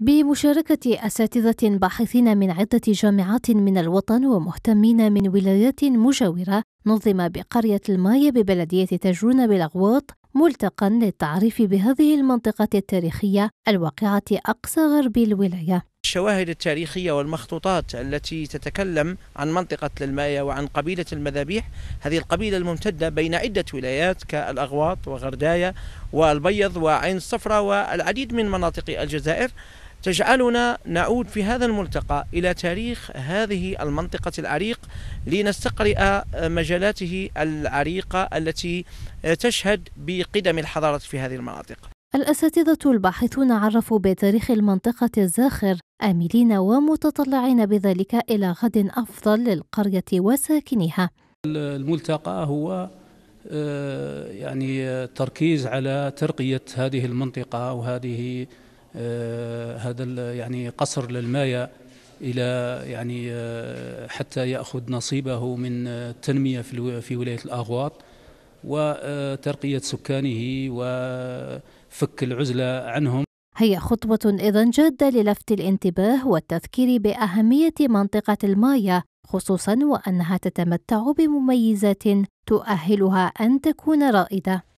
بمشاركة أساتذة باحثين من عدة جامعات من الوطن ومهتمين من ولايات مجاورة نظم بقرية الماية ببلدية تجرون بالأغواط ملتقى للتعريف بهذه المنطقة التاريخية الواقعة أقصى غرب الولاية الشواهد التاريخية والمخطوطات التي تتكلم عن منطقة للماية وعن قبيلة المذابيح هذه القبيلة الممتدة بين عدة ولايات كالأغواط وغرداية والبيض وعين الصفرة والعديد من مناطق الجزائر تجعلنا نعود في هذا الملتقى إلى تاريخ هذه المنطقة العريق لنستقرئ مجالاته العريقة التي تشهد بقدم الحضارة في هذه المناطق الأساتذة الباحثون عرفوا بتاريخ المنطقة الزاخر آملين ومتطلعين بذلك إلى غد أفضل للقرية وساكنها الملتقى هو آه، يعني تركيز على ترقية هذه المنطقة وهذه آه، هذا يعني قصر للمايا إلى يعني آه، حتى يأخذ نصيبه من آه، التنمية في ولاية الأغواط وترقية سكانه وفك العزلة عنهم هي خطوة إذا جادة للفت الانتباه والتذكير بأهمية منطقة المايا خصوصا وأنها تتمتع بمميزات تؤهلها أن تكون رائدة